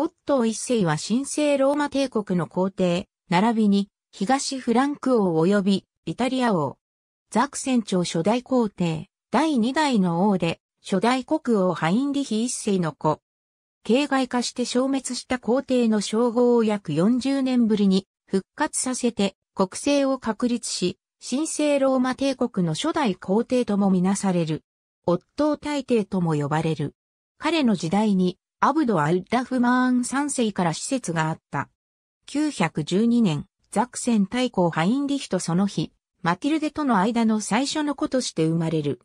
オットー一世は神聖ローマ帝国の皇帝、並びに東フランク王及びイタリア王。ザクセン朝初代皇帝、第2代の王で、初代国王ハインリヒ一世の子。形骸化して消滅した皇帝の称号を約40年ぶりに復活させて国政を確立し、神聖ローマ帝国の初代皇帝ともみなされる。オットー大帝とも呼ばれる。彼の時代にアブド・アル・ダフマーン3世から施設があった。912年、ザクセン大公ハインリヒとその日、マティルデとの間の最初の子として生まれる。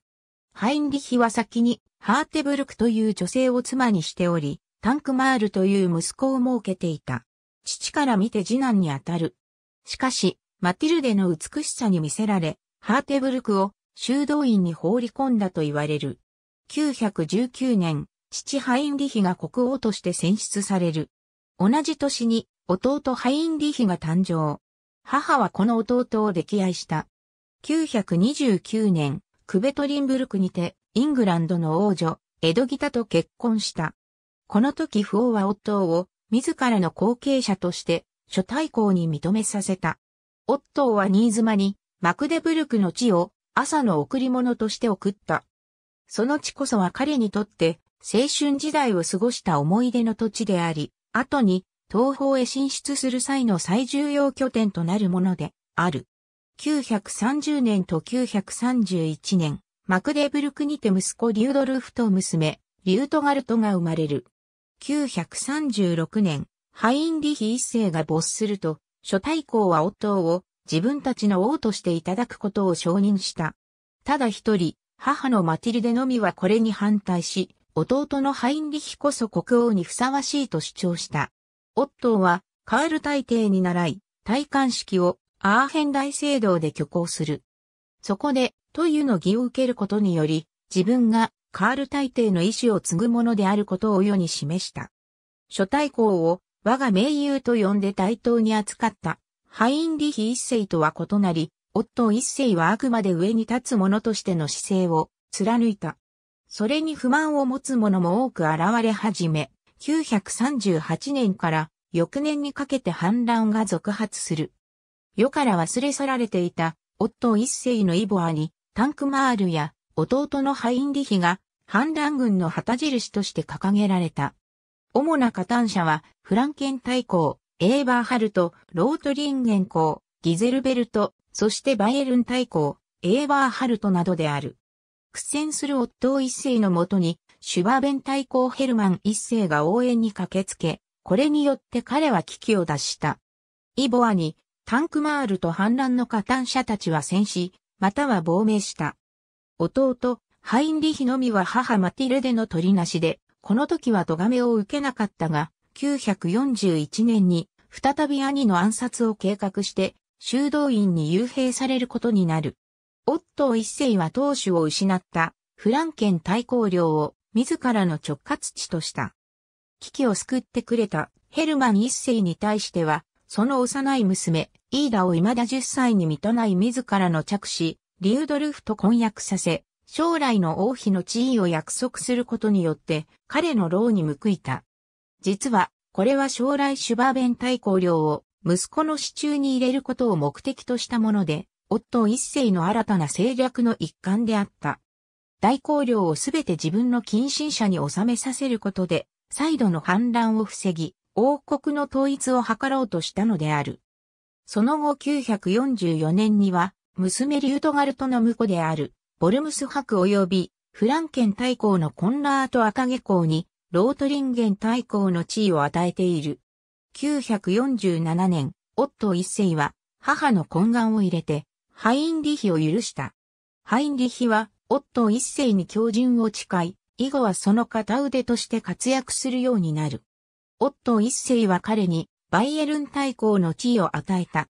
ハインリヒは先に、ハーテブルクという女性を妻にしており、タンクマールという息子を設けていた。父から見て次男にあたる。しかし、マティルデの美しさに魅せられ、ハーテブルクを修道院に放り込んだと言われる。919年、父ハインリヒが国王として選出される。同じ年に弟ハインリヒが誕生。母はこの弟を溺愛した。929年、クベトリンブルクにて、イングランドの王女、エドギタと結婚した。この時不王は夫を、自らの後継者として、諸大公に認めさせた。夫ーは新妻に、マクデブルクの地を、朝の贈り物として送った。その地こそは彼にとって、青春時代を過ごした思い出の土地であり、後に東方へ進出する際の最重要拠点となるものである。930年と931年、マクデブルクにて息子リュードルフと娘、リュートガルトが生まれる。936年、ハインリヒ一世が没すると、諸大公は夫を自分たちの王としていただくことを承認した。ただ一人、母のマティルデのみはこれに反対し、弟のハインリヒこそ国王にふさわしいと主張した。オットーは、カール大帝に習い、戴冠式をアーヘン大聖堂で挙行する。そこで、というの儀を受けることにより、自分がカール大帝の意志を継ぐものであることを世に示した。諸大公を我が盟友と呼んで対等に扱ったハインリヒ一世とは異なり、オットー一世はあくまで上に立つ者としての姿勢を貫いた。それに不満を持つ者も多く現れ始め、938年から翌年にかけて反乱が続発する。世から忘れ去られていた、夫一世のイボアに、タンクマールや弟のハインリヒが反乱軍の旗印として掲げられた。主な加担者は、フランケン大公、エーバーハルト、ロートリンゲン公、ギゼルベルト、そしてバイエルン大公、エーバーハルトなどである。苦戦する夫一世のもとに、シュバーベン対抗ヘルマン一世が応援に駆けつけ、これによって彼は危機を脱した。イボアに、タンクマールと反乱の加担者たちは戦死、または亡命した。弟、ハインリヒのみは母マティレデの取りなしで、この時は咎めを受けなかったが、941年に再び兄の暗殺を計画して、修道院に幽閉されることになる。オットー一世は当主を失ったフランケン大公領を自らの直轄地とした。危機を救ってくれたヘルマン一世に対しては、その幼い娘、イーダを未だ10歳に満たない自らの着手、リュードルフと婚約させ、将来の王妃の地位を約束することによって彼の牢に報いた。実は、これは将来シュバーベン大公領を息子の支柱に入れることを目的としたもので、夫一世の新たな政略の一環であった。大公領をすべて自分の近親者に収めさせることで、再度の反乱を防ぎ、王国の統一を図ろうとしたのである。その後944年には、娘リュートガルトの婿である、ボルムス伯及び、フランケン大公のコンラート赤毛公に、ロートリンゲン大公の地位を与えている。947年、夫一世は、母の懇願を入れて、ハインリヒを許した。ハインリヒは、夫一世に教順を誓い、以後はその片腕として活躍するようになる。夫一世は彼に、バイエルン大公の地位を与えた。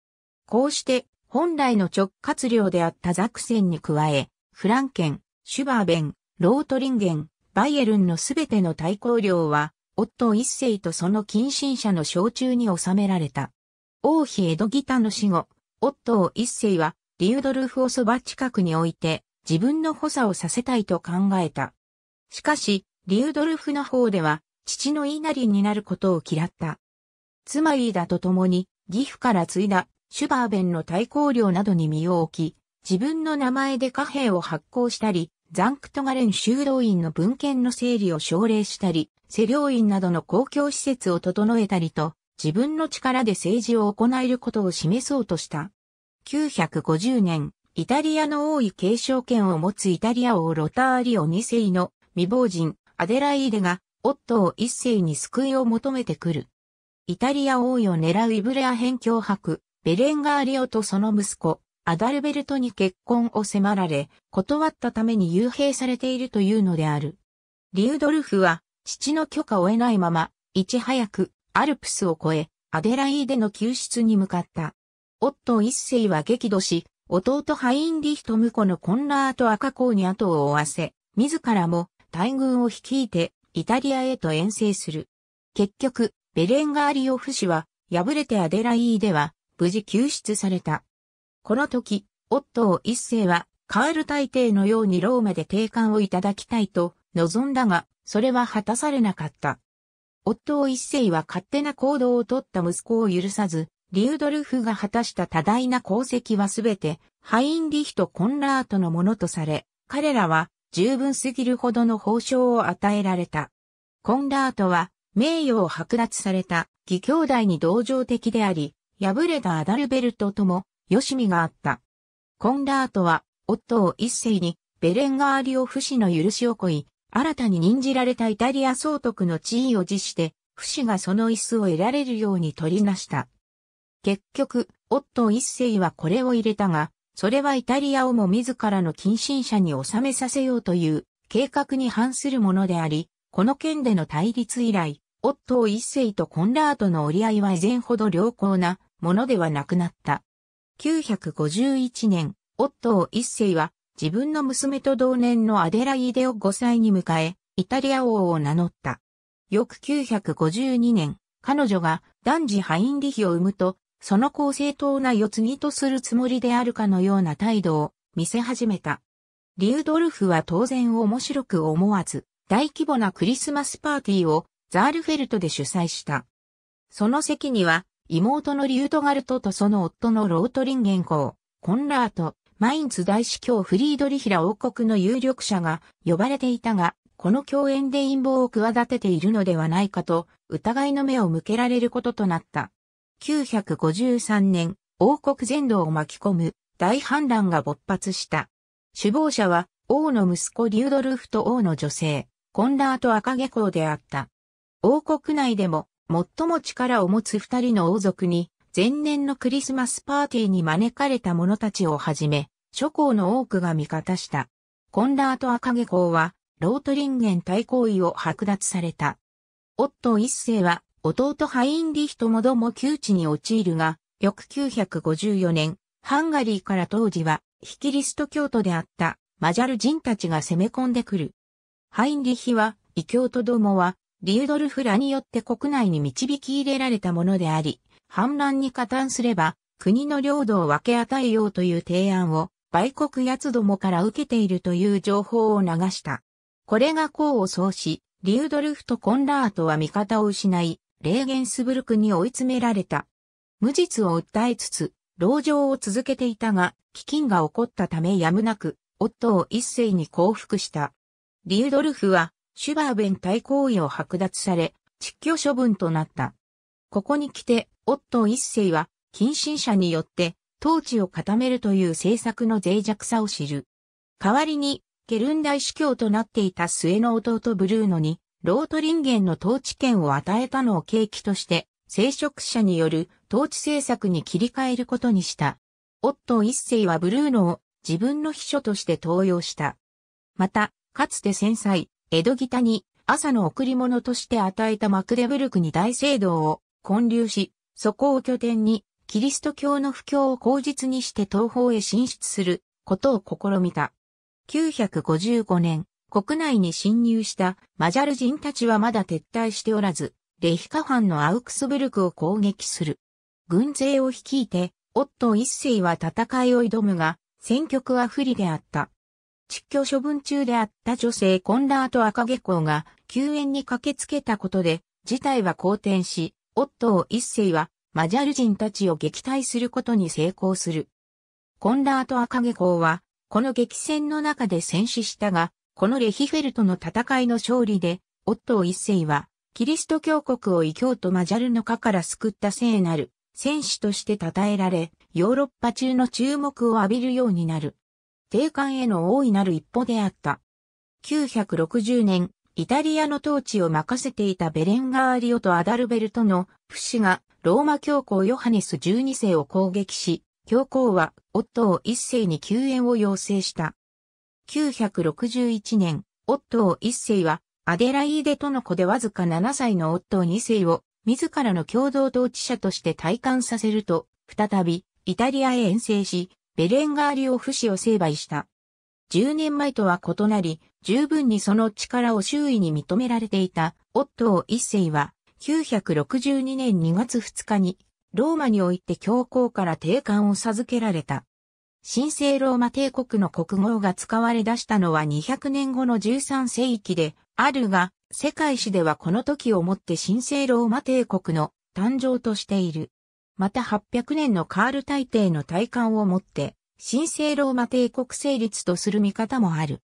こうして、本来の直轄領であったザクセンに加え、フランケン、シュバーベン、ロートリンゲン、バイエルンのすべての大公領は、夫一世とその近親者の小中に収められた。王妃エドギタの死後、夫一世はリュードルフをそば近くに置いて、自分の補佐をさせたいと考えた。しかし、リュードルフの方では、父の言いなりになることを嫌った。妻イーダと共に、義父から継いだ、シュバーベンの対抗領などに身を置き、自分の名前で貨幣を発行したり、ザンクトガレン修道院の文献の整理を奨励したり、ウ領院などの公共施設を整えたりと、自分の力で政治を行えることを示そうとした。1950年、イタリアの王位継承権を持つイタリア王ロターリオ2世の未亡人、アデライーデが、夫を一1世に救いを求めてくる。イタリア王位を狙うイブレア辺境伯、ベレンガーリオとその息子、アダルベルトに結婚を迫られ、断ったために幽閉されているというのである。リュードルフは、父の許可を得ないまま、いち早く、アルプスを越え、アデライーデの救出に向かった。オット一世は激怒し、弟ハインリヒト婿のコンラート赤公に後を追わせ、自らも大軍を率いてイタリアへと遠征する。結局、ベレンガーリオフ氏は敗れてアデライーでは無事救出された。この時、オット一世はカール大帝のようにローマで定冠をいただきたいと望んだが、それは果たされなかった。夫一世は勝手な行動をとった息子を許さず、リュードルフが果たした多大な功績はすべて、ハインリヒとコンラートのものとされ、彼らは十分すぎるほどの報奨を与えられた。コンラートは名誉を剥奪された義兄弟に同情的であり、敗れたアダルベルトとも、よしみがあった。コンラートは、夫を一世に、ベレンガーリオ不死の許しを乞い、新たに任じられたイタリア総督の地位を辞して、不死がその椅子を得られるように取りなした。結局、オットー一世はこれを入れたが、それはイタリアをも自らの近親者に収めさせようという計画に反するものであり、この件での対立以来、オットー一世とコンラートの折り合いは以前ほど良好なものではなくなった。951年、オットー一世は自分の娘と同年のアデライデを5歳に迎え、イタリア王を名乗った。翌952年、彼女が男児ハインリヒを生むと、その公正当な世継ぎとするつもりであるかのような態度を見せ始めた。リュードルフは当然面白く思わず、大規模なクリスマスパーティーをザールフェルトで主催した。その席には、妹のリュートガルトとその夫のロートリンゲン公、コンラート、マインツ大司教フリードリヒラ王国の有力者が呼ばれていたが、この共演で陰謀を企てているのではないかと、疑いの目を向けられることとなった。1953年、王国全土を巻き込む大反乱が勃発した。首謀者は王の息子リュードルフと王の女性、コンラート赤下公であった。王国内でも最も力を持つ二人の王族に前年のクリスマスパーティーに招かれた者たちをはじめ、諸侯の多くが味方した。コンラート赤下公はロートリンゲン対抗位を剥奪された。夫一世は弟ハインリヒともども窮地に陥るが、翌954年、ハンガリーから当時は、ヒキリスト教徒であったマジャル人たちが攻め込んでくる。ハインリヒは、異教徒どもは、リュードルフらによって国内に導き入れられたものであり、反乱に加担すれば、国の領土を分け与えようという提案を、売国奴どもから受けているという情報を流した。これが功を奏し、リュードルフとコンラートは味方を失い、レーゲンスブルクに追い詰められた。無実を訴えつつ、牢状を続けていたが、飢饉が起こったためやむなく、夫を一世に降伏した。リュードルフは、シュバーベン対行為を剥奪され、窒居処分となった。ここに来て、夫一世は、近親者によって、統治を固めるという政策の脆弱さを知る。代わりに、ケルン大司教となっていた末の弟ブルーノに、ロートリンゲンの統治権を与えたのを契機として、聖職者による統治政策に切り替えることにした。オットー一世はブルーノを自分の秘書として登用した。また、かつて戦災、江戸北に朝の贈り物として与えたマクデブルクに大聖堂を建立し、そこを拠点にキリスト教の布教を口実にして東方へ進出することを試みた。955年、国内に侵入したマジャル人たちはまだ撤退しておらず、レヒカ藩のアウクスブルクを攻撃する。軍勢を率いて、オットー一世は戦いを挑むが、戦局は不利であった。窒居処分中であった女性コンラート赤毛公が救援に駆けつけたことで、事態は好転し、オットー一世はマジャル人たちを撃退することに成功する。コンラート赤毛公は、この激戦の中で戦死したが、このレヒフェルトの戦いの勝利で、オットー一世は、キリスト教国を異教徒マジャルの下から救った聖なる、戦士として称えられ、ヨーロッパ中の注目を浴びるようになる。定官への大いなる一歩であった。960年、イタリアの統治を任せていたベレンガーリオとアダルベルトの不死がローマ教皇ヨハネス12世を攻撃し、教皇はオットー世に救援を要請した。1961年、オットー一世は、アデライーデとの子でわずか7歳のオットー二世を、自らの共同統治者として体感させると、再び、イタリアへ遠征し、ベレンガーリオフ氏を成敗した。10年前とは異なり、十分にその力を周囲に認められていた、オットー一世は、962年2月2日に、ローマにおいて教皇から定官を授けられた。神聖ローマ帝国の国号が使われ出したのは200年後の13世紀であるが、世界史ではこの時をもって神聖ローマ帝国の誕生としている。また800年のカール大帝の体感をもって、神聖ローマ帝国成立とする見方もある。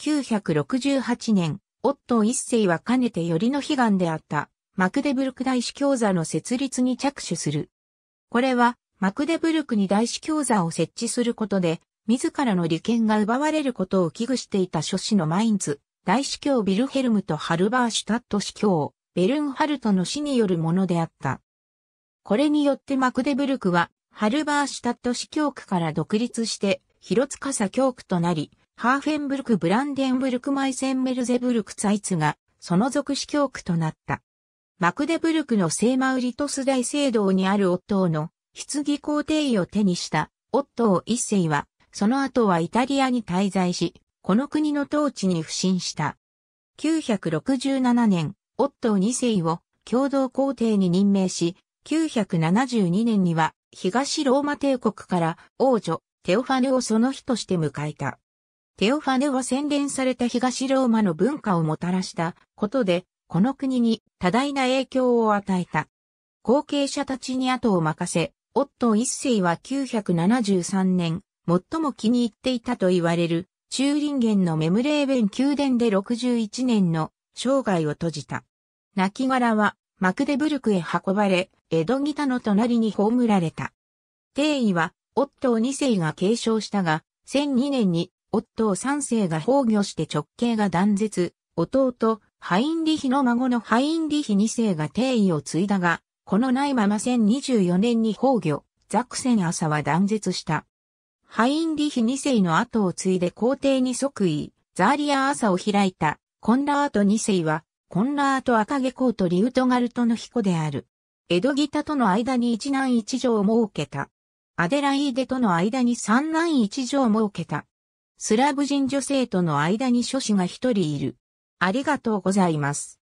968年、オットー一世はかねてよりの悲願であった、マクデブルク大司教座の設立に着手する。これは、マクデブルクに大司教座を設置することで、自らの利権が奪われることを危惧していた諸子のマインズ、大司教ビルヘルムとハルバーシュタット司教、ベルンハルトの死によるものであった。これによってマクデブルクは、ハルバーシュタット司教区から独立して、広塚佐教区となり、ハーフェンブルク・ブランデンブルク・マイセンメルゼブルク・ツァイツが、その属司教区となった。マクデブルクの聖マウリトス大聖堂にある夫の棺皇帝を手にしたオットー一世は、その後はイタリアに滞在し、この国の統治に不信した。967年、オットー二世を共同皇帝に任命し、972年には東ローマ帝国から王女テオファネをその日として迎えた。テオファネは洗練された東ローマの文化をもたらしたことで、この国に多大な影響を与えた。後継者たちに後を任せ、オットー一世は973年、最も気に入っていたと言われる、チューリンゲンのメムレーベン宮殿で61年の生涯を閉じた。亡骸は、マクデブルクへ運ばれ、エドギタの隣に葬られた。定位は、オットー世が継承したが、1002年に、オットー世が崩御して直系が断絶、弟、ハインリヒの孫のハインリヒ二世が定位を継いだが、このないまま1024年に崩御、ザクセン朝は断絶した。ハインリヒ2世の後を継いで皇帝に即位、ザーリア朝を開いた、コンラート2世は、コンラート赤毛公とリウトガルトの彦である。エドギタとの間に一男一女を設けた。アデライーデとの間に三男一女を設けた。スラブ人女性との間に諸子が一人いる。ありがとうございます。